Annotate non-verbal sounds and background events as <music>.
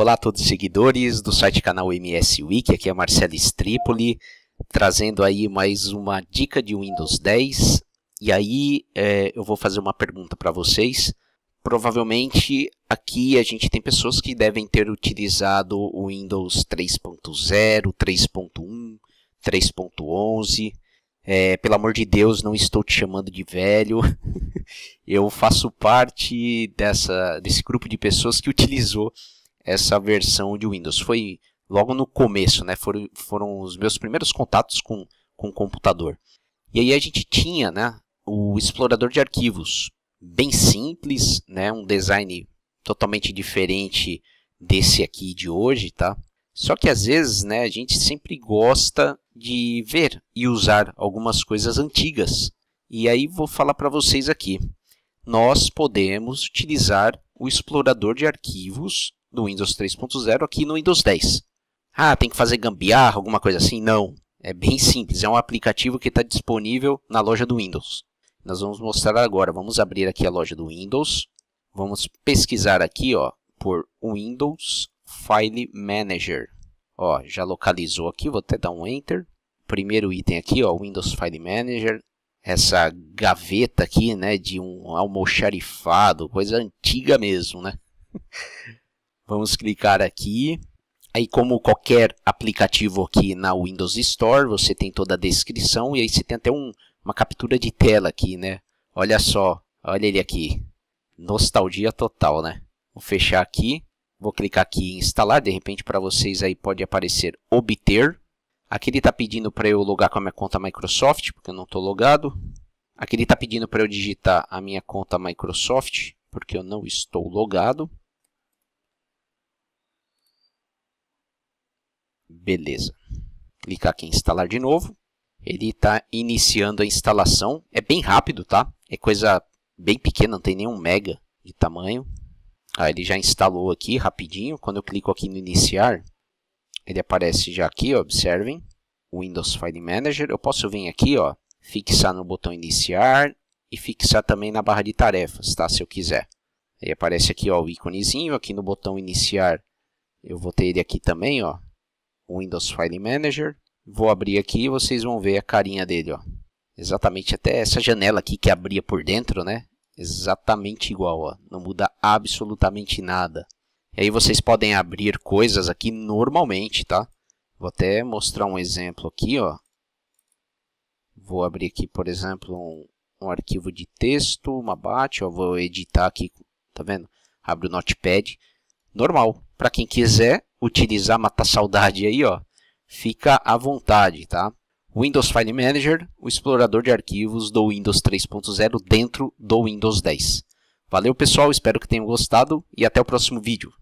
Olá a todos os seguidores do site canal MS Week. aqui é Marcelo Stripoli, trazendo aí mais uma dica de Windows 10. E aí é, eu vou fazer uma pergunta para vocês. Provavelmente aqui a gente tem pessoas que devem ter utilizado o Windows 3.0, 3.1, 3.11. É, pelo amor de Deus, não estou te chamando de velho. <laughs> eu faço parte dessa, desse grupo de pessoas que utilizou essa versão de Windows. Foi logo no começo, né? Foram, foram os meus primeiros contatos com, com o computador. E aí a gente tinha, né? O explorador de arquivos, bem simples, né? Um design totalmente diferente desse aqui de hoje, tá? Só que às vezes, né? A gente sempre gosta de ver e usar algumas coisas antigas. E aí vou falar para vocês aqui. Nós podemos utilizar o explorador de arquivos do Windows 3.0 aqui no Windows 10. Ah, tem que fazer gambiarra, alguma coisa assim? Não. É bem simples, é um aplicativo que está disponível na loja do Windows. Nós vamos mostrar agora. Vamos abrir aqui a loja do Windows. Vamos pesquisar aqui ó, por Windows File Manager. Ó, já localizou aqui, vou até dar um Enter. Primeiro item aqui, ó, Windows File Manager. Essa gaveta aqui, né, de um almoxarifado, coisa antiga mesmo, né? <laughs> Vamos clicar aqui. Aí, como qualquer aplicativo aqui na Windows Store, você tem toda a descrição e aí você tem até um, uma captura de tela aqui, né? Olha só, olha ele aqui. Nostalgia total, né? Vou fechar aqui, vou clicar aqui em instalar, de repente para vocês aí pode aparecer obter. Aqui ele está pedindo para eu logar com a minha conta Microsoft, porque eu não estou logado. Aqui ele está pedindo para eu digitar a minha conta Microsoft, porque eu não estou logado. Beleza. Clicar aqui em instalar de novo. Ele está iniciando a instalação. É bem rápido, tá? É coisa bem pequena, não tem nenhum mega de tamanho. Ah, ele já instalou aqui rapidinho. Quando eu clico aqui no iniciar, ele aparece já aqui, observem. Windows File Manager. Eu posso vir aqui, ó, fixar no botão iniciar e fixar também na barra de tarefas, tá? Se eu quiser. Aí aparece aqui ó, o íconezinho, aqui no botão iniciar eu vou ter ele aqui também, ó, o Windows File Manager. Vou abrir aqui e vocês vão ver a carinha dele, ó. Exatamente até essa janela aqui que abria por dentro, né? Exatamente igual, ó. Não muda absolutamente nada. E aí vocês podem abrir coisas aqui normalmente, tá? Vou até mostrar um exemplo aqui, ó. Vou abrir aqui, por exemplo, um, um arquivo de texto, uma batch ó. Vou editar aqui, tá vendo? Abre o Notepad. Normal. Para quem quiser, utilizar, matar saudade aí, ó, fica à vontade, tá? Windows File Manager, o explorador de arquivos do Windows 3.0 dentro do Windows 10. Valeu, pessoal, espero que tenham gostado e até o próximo vídeo.